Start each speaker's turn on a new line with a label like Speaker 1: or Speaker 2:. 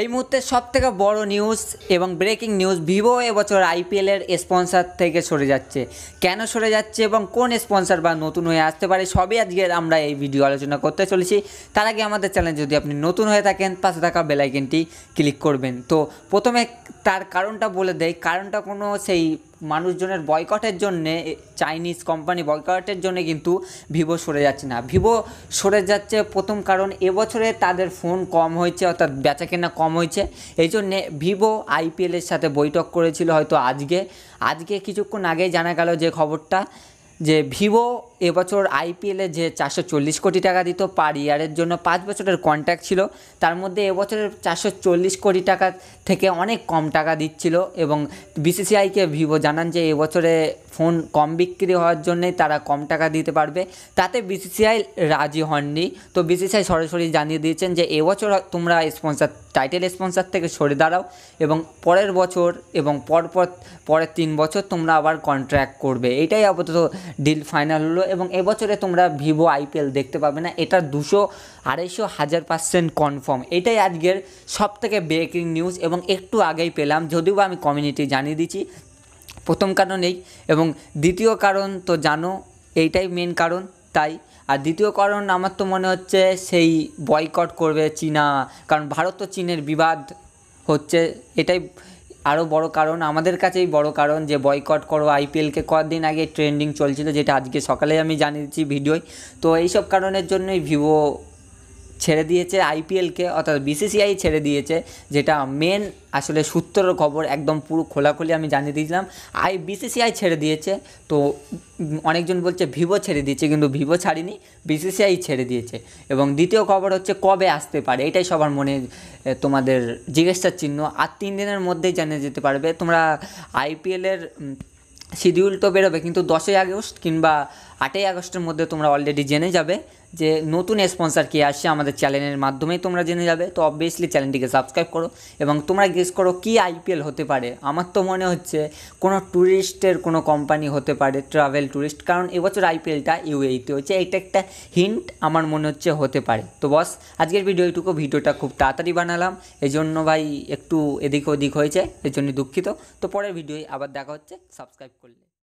Speaker 1: এই মুহূর্তে সবথেকে বড় নিউজ এবং ব্রেকিং নিউজ ভিভো এবছর আইপিএলের স্পন্সার থেকে সরে যাচ্ছে কেন সরে যাচ্ছে এবং কোন স্পন্সার বা নতুন হয়ে আসতে পারে সবই আজকে আমরা এই ভিডিও আলোচনা করতে চলেছি তার আগে আমাদের চ্যানেল যদি আপনি নতুন হয়ে থাকেন পাশে থাকা বেলাইকেনটি ক্লিক করবেন তো প্রথমে তার কারণটা বলে দেয় কারণটা কোনো সেই মানুষজনের বয়কটের জন্যে চাইনিজ কোম্পানি বয়কটের জন্য কিন্তু ভিভো সরে যাচ্ছে না ভিভো সরে যাচ্ছে প্রথম কারণ এবছরে তাদের ফোন কম হয়েছে অর্থাৎ বেচাকেনা কম হয়েছে এই জন্যে ভিভো আইপিএলের সাথে বৈঠক করেছিল হয়তো আজকে আজকে কিছুক্ষণ আগেই জানা গেল যে খবরটা যে ভিভো এবছর আইপিএলে যে চারশো চল্লিশ কোটি টাকা দিত পার ইয়ারের জন্য পাঁচ বছরের কন্ট্রাক্ট ছিল তার মধ্যে এবছরের চারশো চল্লিশ কোটি টাকা থেকে অনেক কম টাকা দিচ্ছিল এবং বিসিসিআইকে ভিভো জানান যে এবছরে ফোন কম বিক্রি হওয়ার জন্যেই তারা কম টাকা দিতে পারবে তাতে বিসিসিআই রাজি হননি তো বিসিসিআই সরাসরি জানিয়ে দিয়েছেন যে এবছর তোমরা স্পন্সার টাইটেল স্পন্সার থেকে সরে দাঁড়াও এবং পরের বছর এবং পরপর পরের তিন বছর তোমরা আবার কন্ট্র্যাক্ট করবে এটাই আপাতত ডিল ফাইনাল হলো এবং এবছরে তোমরা ভিভো আইপিএল দেখতে পাবে না এটা দুশো আড়াইশো হাজার পার্সেন্ট কনফার্ম এটাই আজকের সব থেকে ব্রেকিং নিউজ এবং একটু আগেই পেলাম যদিও আমি কমিউনিটি জানিয়ে দিচ্ছি প্রথম কারণ এই এবং দ্বিতীয় কারণ তো জানো এইটাই মেন কারণ তাই আর দ্বিতীয় কারণ আমার তো মনে হচ্ছে সেই বয়কট করবে চীনা কারণ ভারত তো চীনের বিবাদ হচ্ছে এটাই আরও বড় কারণ আমাদের কাছেই বড় কারণ যে বয়কট করো আইপিএলকে কদিন আগে ট্রেন্ডিং চলছিল যেটা আজকে সকালে আমি জানিয়েছি ভিডিওয় তো এইসব কারণের জন্যই ভিভো ছেড়ে দিয়েছে আইপিএলকে অর্থাৎ বিসিসিআই ছেড়ে দিয়েছে যেটা মেন আসলে সূত্রর খবর একদম পুরো খোলাখুলি আমি জানিয়ে দিয়েছিলাম আই বিসিসিআই ছেড়ে দিয়েছে তো অনেকজন বলছে ভিভো ছেড়ে দিয়েছে কিন্তু ভিভো ছাড়িনি বিসিসিআই ছেড়ে দিয়েছে এবং দ্বিতীয় খবর হচ্ছে কবে আসতে পারে এটাই সবার মনে তোমাদের জিজ্ঞাসার চিহ্ন আর তিন দিনের মধ্যেই জানিয়ে যেতে পারবে তোমরা আইপিএলের শিডিউল তো বেরোবে কিন্তু দশই আগস্ট কিংবা আটই আগস্টের মধ্যে তোমরা অলরেডি জেনে যাবে যে নতুন স্পন্সার কে আসছে আমাদের চ্যানেলের মাধ্যমেই তোমরা জেনে যাবে তো অবভিয়াসলি চ্যানেলটিকে সাবস্ক্রাইব করো এবং তোমরা গেস করো কি আইপিএল হতে পারে আমার তো মনে হচ্ছে কোনো ট্যুরিস্টের কোনো কোম্পানি হতে পারে ট্রাভেল ট্যুরিস্ট কারণ এবছর আইপিএলটা ইউএইতে হচ্ছে এটা একটা হিন্ট আমার মনে হচ্ছে হতে পারে তো বস আজকের ভিডিও এইটুকু ভিডিওটা খুব তাড়াতাড়ি বানালাম এজন্য ভাই একটু এদিক ওদিক হয়েছে এর জন্য দুঃখিত তো পরের ভিডিওই আবার দেখা হচ্ছে সাবস্ক্রাইব করলে